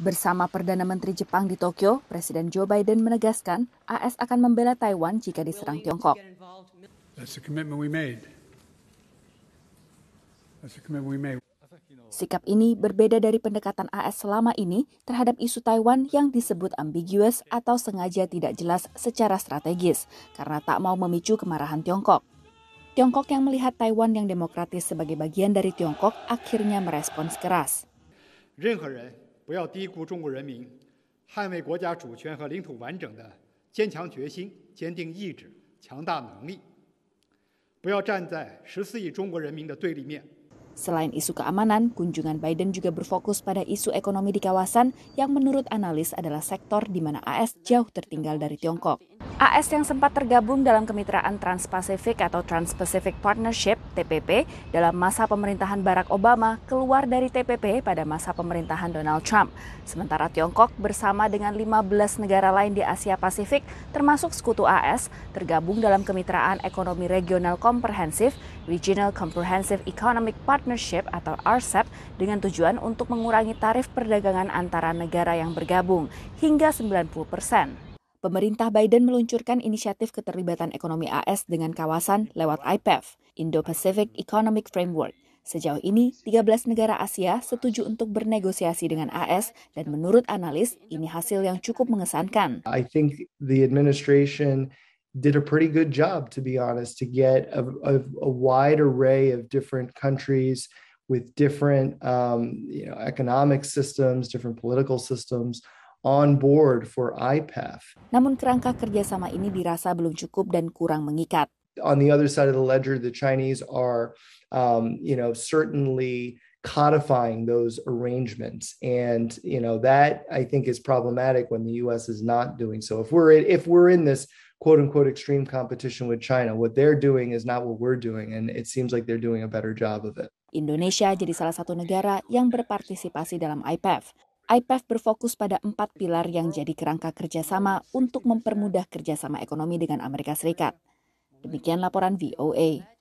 Bersama Perdana Menteri Jepang di Tokyo, Presiden Joe Biden menegaskan AS akan membela Taiwan jika diserang Tiongkok. Sikap ini berbeda dari pendekatan AS selama ini terhadap isu Taiwan yang disebut ambiguous atau sengaja tidak jelas secara strategis karena tak mau memicu kemarahan Tiongkok. Tiongkok yang melihat Taiwan yang demokratis sebagai bagian dari Tiongkok akhirnya merespons keras. 不要低估中国人民捍卫国家主权和领土完整的坚强决心、坚定意志、强大能力。不要站在十四亿中国人民的对立面。Selain isu keamanan, kunjungan Biden juga berfokus pada isu ekonomi di kawasan yang menurut analis adalah sektor di mana AS jauh tertinggal dari Tiongkok. AS yang sempat tergabung dalam kemitraan Trans-Pacific atau Trans-Pacific Partnership (TPP) dalam masa pemerintahan Barack Obama keluar dari TPP pada masa pemerintahan Donald Trump. Sementara Tiongkok bersama dengan 15 negara lain di Asia Pasifik termasuk sekutu AS tergabung dalam kemitraan ekonomi regional komprehensif (Regional Comprehensive Economic Partnership atau RCEP) dengan tujuan untuk mengurangi tarif perdagangan antara negara yang bergabung hingga 90 persen pemerintah Biden meluncurkan inisiatif keterlibatan ekonomi AS dengan kawasan lewat IPEF, Indo-Pacific Economic Framework. Sejauh ini, 13 negara Asia setuju untuk bernegosiasi dengan AS dan menurut analis, ini hasil yang cukup mengesankan. I think the administration did a pretty good job to be honest to get a, a, a wide array of different countries with different um, you know, economic systems, different political systems on board for IPAF. Namun kerangka kerjasama ini dirasa belum cukup dan kurang mengikat. On the other side of the ledger, the Chinese are, um, you know, certainly codifying those arrangements and you know that i think is problematic when the us is not doing so if we're if we're in this quote unquote extreme competition with china what they're doing is not what we're doing and it seems like they're doing a better job of it Indonesia jadi salah satu negara yang berpartisipasi dalam IPEF. IPEF berfokus pada empat pilar yang jadi kerangka kerjasama untuk mempermudah kerjasama ekonomi dengan Amerika Serikat. Demikian laporan VOA.